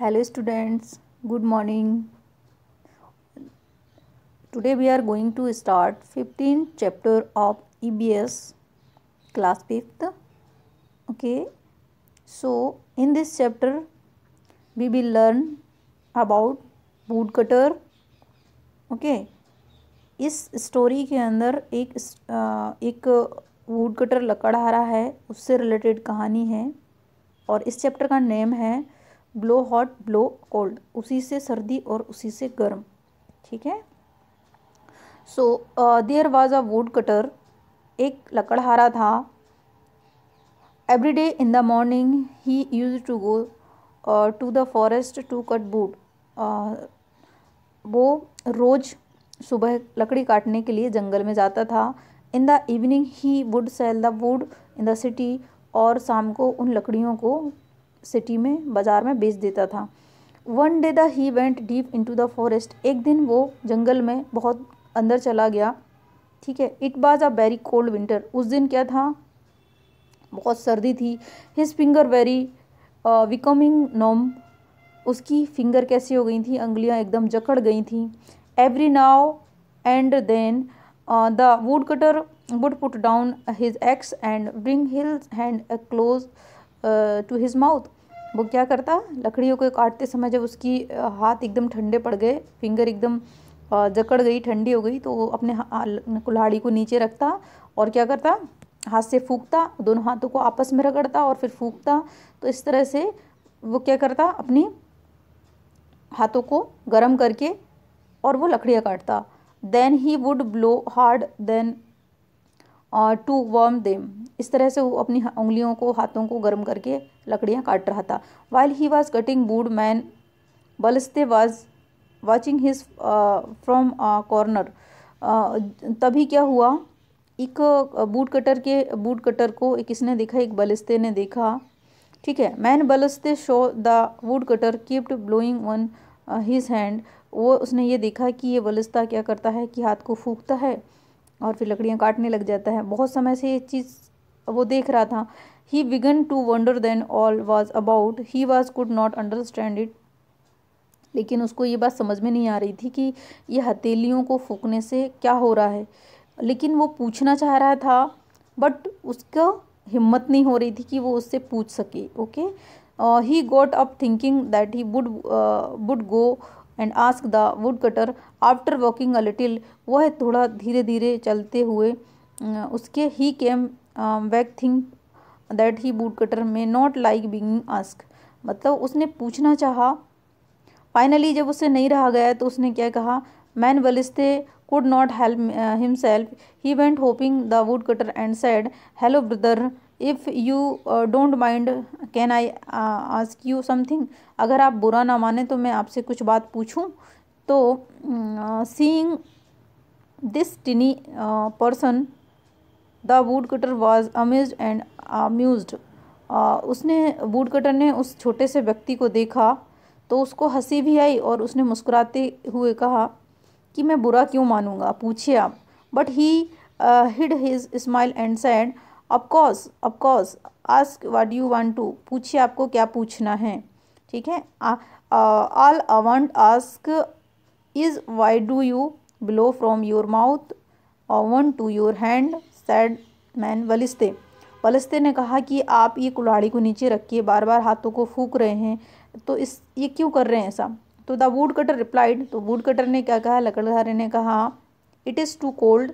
hello students good morning today we are going to start fifteen chapter of EVS class fifth okay so in this chapter we will learn about wood cutter okay इस story के अंदर एक एक would cutter लकड़हारा है उससे related कहानी है और इस चैप्टर का नेम है ब्लो हॉट ब्लो कोल्ड उसी से सर्दी और उसी से गर्म ठीक है so there was a wood cutter एक लकड़हारा था every day in the morning he use to go to the forest to cut wood वो रोज़ सुबह लकड़ी काटने के लिए जंगल में जाता था in the evening he would sell the wood in the city और शाम को उन लकड़ियों को सिटी में बाज़ार में बेच देता था one day the he went deep into the forest एक दिन वो जंगल में बहुत अंदर चला गया ठीक है it was a very cold winter उस दिन क्या था बहुत सर्दी थी his finger very becoming numb उसकी फिंगर कैसी हो गई थी उंगलियाँ एकदम जकड़ गई थी every now and then the wood cutter would put down his axe and bring his hand close to his mouth वो क्या करता लकड़ियों को काटते समय जब उसकी हाथ एकदम ठंडे पड़ गए फिंगर एकदम जकड़ गई ठंडी हो गई तो वो अपने कुल्हाड़ी को नीचे रखता और क्या करता हाथ से फूकता दोनों हाथों को आपस में रगड़ता और फिर फूकता तो इस तरह से वो क्या करता अपनी हाथों को गर्म करके और वो लकड़ियाँ काटता then he would blow hard then to warm them इस तरह से वो अपनी उंगलियों को हाथों को गर्म करके लकड़ियाँ काट रहा था while he was cutting wood man Walliste was watching his from corner तभी क्या हुआ एक बूट uh, कटर के बूट कटर को एक इसने देखा एक बलस्ते ने देखा ठीक है man Walliste saw the wood cutter kept blowing on his hand वो उसने ये देखा कि ये बलस्ता क्या करता है कि हाथ को फूकता है और फिर लकड़ियाँ काटने लग जाता है बहुत समय से ये चीज़ वो देख रहा था he began to wonder then all was about he was could not understand it लेकिन उसको ये बात समझ में नहीं आ रही थी कि ये हथेलियों को फूकने से क्या हो रहा है लेकिन वो पूछना चाह रहा था बट उसका हिम्मत नहीं हो रही थी कि वो उससे पूछ सके okay he got up thinking that he would would go and ask the wood cutter after walking a little वह थोड़ा धीरे धीरे चलते हुए अं, उसके he came back think that he wood cutter may not like being ask मतलब उसने पूछना चाहा फाइनली जब उससे नहीं रहा गया तो उसने क्या कहा man Walliste could not help himself he went hopping the wood cutter and said hello brother if you don't mind can I ask you something अगर आप बुरा ना माने तो मैं आपसे कुछ बात पूछूं तो seeing this tiny person the wood cutter was amaze and amuse उसने वुड कटर ने उस छोटे से व्यक्ति को देखा तो उसको हंसी भी आई और उसने मुस्कुराते हुए कहा कि मैं बुरा क्यों मानूंगा पूछिए आप but he hid his smile and said of course of course ask what you want to पूछिए आपको क्या पूछना है ठीक है all I want ask is why do you blow from your mouth on to your hand said man Walliste Walliste ने कहा कि आप ये कुल्हाड़ी को नीचे रखिए बार बार हाथों को फूक रहे हैं तो इस ये क्यों कर रहे हैं ऐसा तो द वुड कटर रिप्लाइड तो वुड कटर ने क्या कहा लकड़धारे ने कहा इट इज़ टू कोल्ड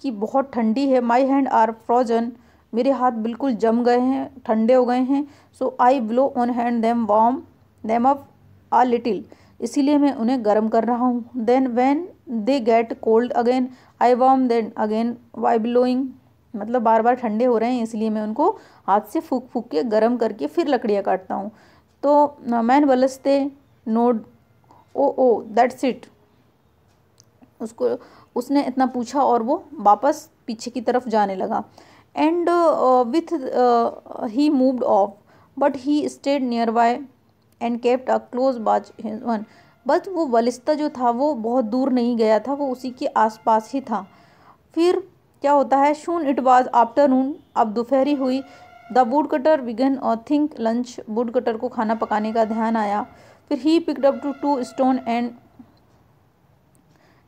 कि बहुत ठंडी है माई हैंड आर फ्रोजन मेरे हाथ बिल्कुल जम गए हैं ठंडे हो गए हैं so I blow on hand them warm them up a little इसीलिए मैं उन्हें गर्म कर रहा हूँ then when they get cold again I warm them again why blowing मतलब बार बार ठंडे हो रहे हैं इसलिए मैं उनको हाथ से फूक फूक के गर्म करके फिर लकड़ियाँ काटता हूँ तो man Walliste nod oh oh that's it उसको उसने इतना पूछा और वो वापस पीछे की तरफ जाने लगा and with he moved off but he stayed nearby and kept a close close one but वो बलिस्ता जो था वो बहुत दूर नहीं गया था वो उसी के आसपास ही था फिर क्या होता है शून इट वॉज आफ्टरनून अब दोपहरी हुई द वुड कटर विगन और थिंक लंच वुड कटर को खाना पकाने का ध्यान आया फिर ही picked up two two stone and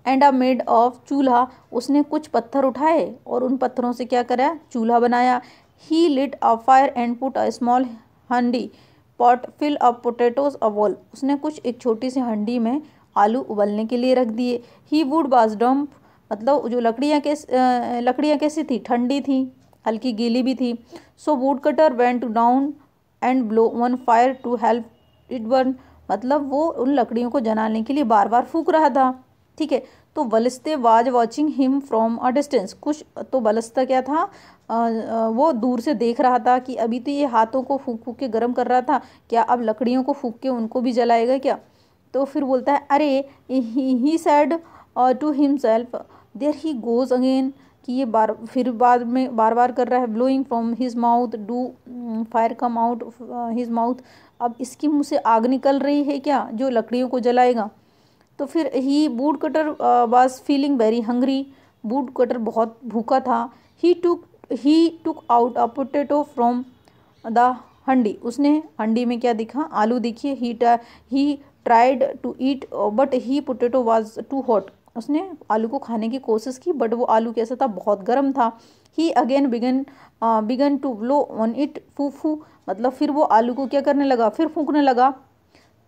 and a made of चूल्हा उसने कुछ पत्थर उठाए और उन पत्थरों से क्या करा चूल्हा बनाया he lit a fire and put a small handi pot fill a potatoes a wall उसने कुछ एक छोटी सी हंडी में आलू उबलने के लिए रख दिए ही वुड बाज डम्प मतलब जो लकड़ियाँ कैस लकड़ियाँ कैसी थी ठंडी थी हल्की गीली भी थी so wood cutter went down and blow on fire to help it burn मतलब वो उन लकड़ियों को जलाने के लिए बार बार फूक रहा था ठीक है तो वलिस्ते was watching him from a distance कुछ तो वलिस्ता क्या था आ, वो दूर से देख रहा था कि अभी तो ये हाथों को फूक फूक के गर्म कर रहा था क्या अब लकड़ियों को फूक के उनको भी जलाएगा क्या तो फिर बोलता है अरे he said to himself there he goes again कि ये बार फिर बाद में बार बार कर रहा है blowing from his mouth do fire come out his mouth अब इसकी मुँह से आग निकल रही है क्या जो लकड़ियों को जलाएगा तो फिर he wood cutter was feeling very hungry wood cutter बहुत भूखा था he took he took out a potato from the handi उसने हंडी में क्या देखा आलू देखिए he he tried to eat but he potato was too hot उसने आलू को खाने की कोशिश की बट वो आलू कैसा था बहुत गर्म था he again began began to blow on it फू फू मतलब फिर वो आलू को क्या करने लगा फिर फूकने लगा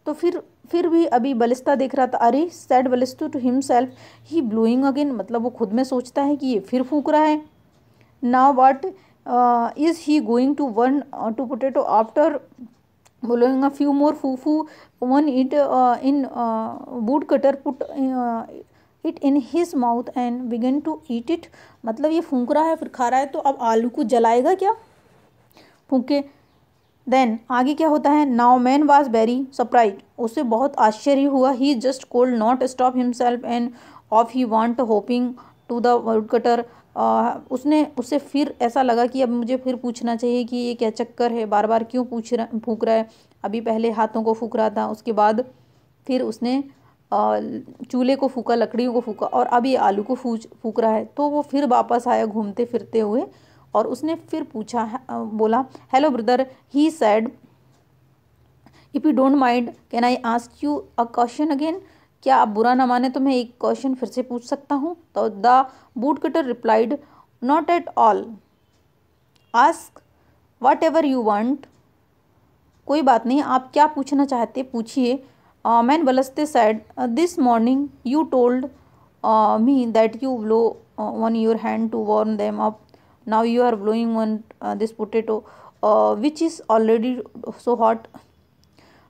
तो फिर फिर भी अभी बलिस्ता देख रहा था अरे सैड बलिस्तु to himself he blowing again मतलब वो खुद में सोचता है कि ये फिर फूक रहा है ना what is he going to one two potato after blowing a few more fufu one it uh, in uh, wood cutter put uh, it in his mouth and began मतलब ये फूक रहा है फिर खा रहा है तो अब आलू को जलाएगा क्या फूके देन आगे क्या होता है now man was very surprise उसे बहुत आश्चर्य हुआ he just could not stop himself and off he went hopping to the wood cutter उसने उसे फिर ऐसा लगा कि अब मुझे फिर पूछना चाहिए कि ये क्या चक्कर है बार बार क्यों पूछ रहा फूक रहा है अभी पहले हाथों को फूक रहा था उसके बाद फिर उसने चूल्हे को फूका लकड़ियों को फूका और अभी आलू को फूच फूक रहा है तो वो फिर वापस आया घूमते फिरते हुए और उसने फिर पूछा हाँ, बोला hello brother he said if you don't mind can I ask you a question again क्या आप बुरा ना माने तो मैं एक क्वेश्चन फिर से पूछ सकता हूँ तो the wood cutter replied not at all ask whatever you want कोई बात नहीं आप क्या पूछना चाहते पूछिए मैन बलस्ते said this morning you told me that you blow on your hand to warm them up now you are blowing one uh, this potato uh, which is already so hot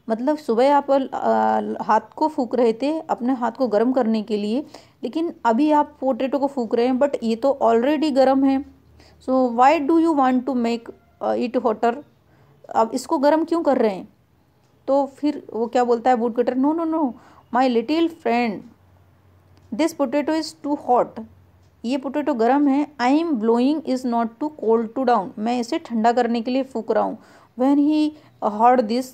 मतलब सुबह आप आ, uh, हाथ को फूक रहे थे अपने हाथ को गर्म करने के लिए लेकिन अभी आप पोटेटो को फूक रहे हैं बट ये तो ऑलरेडी गर्म है so why do you want to make it hotter अब इसको गर्म क्यों कर रहे हैं तो फिर वो क्या बोलता है wood cutter no no no my little friend this potato is too hot ये पोटैटो गर्म है I am blowing is not to cold to down मैं इसे ठंडा करने के लिए फूक रहा हूँ when he heard this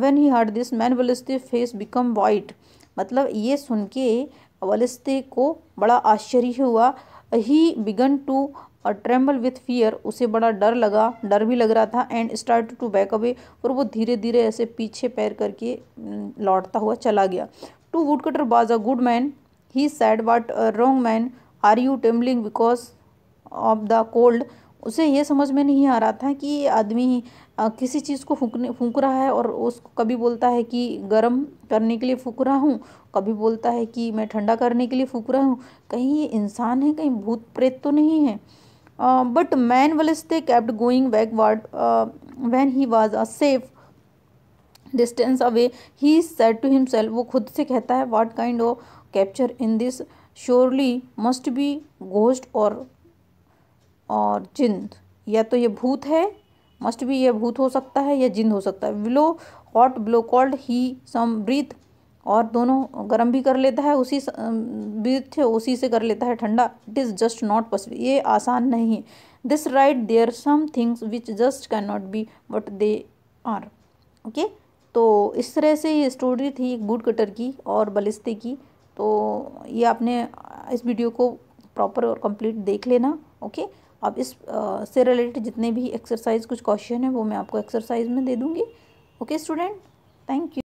when he heard this man वलिस्ते फेस बिकम वाइट मतलब ये सुन के वलिस्ते को बड़ा आश्चर्य हुआ he began to tremble with fear उसे बड़ा डर लगा डर भी लग रहा था and start to back away और वो धीरे धीरे ऐसे पीछे पैर करके लौटता हुआ चला गया to wood cutter was a good man he said what wrong man are you trembling because of the cold उसे ये समझ में नहीं आ रहा था कि आदमी किसी चीज़ को फूकने फूक रहा है और उसको कभी बोलता है कि गर्म करने के लिए फूक रहा हूँ कभी बोलता है कि मैं ठंडा करने के लिए फूक रहा हूँ कहीं ये इंसान है कहीं भूत प्रेत तो नहीं है बट मैन वलिस्ते kept going ward when he was a safe distance away he said to himself वो खुद से कहता है what kind of capture in this surely must be ghost और और जिन या तो ये भूत है मस्ट भी ये भूत हो सकता है या जिन हो सकता है विलो hot blow cold he some breath और दोनों गर्म भी कर लेता है उसी ब्रीथ उसी से कर लेता है ठंडा it is just not possible ये आसान नहीं है this right there some things which just can not be but they are okay तो इस तरह से ये स्टोरी थी एक बूट कटर की और बलिस्ते की तो ये आपने इस वीडियो को प्रॉपर और कंप्लीट देख लेना ओके अब इस आ, से रिलेटेड जितने भी एक्सरसाइज कुछ क्वेश्चन है वो मैं आपको एक्सरसाइज में दे दूँगी ओके स्टूडेंट थैंक यू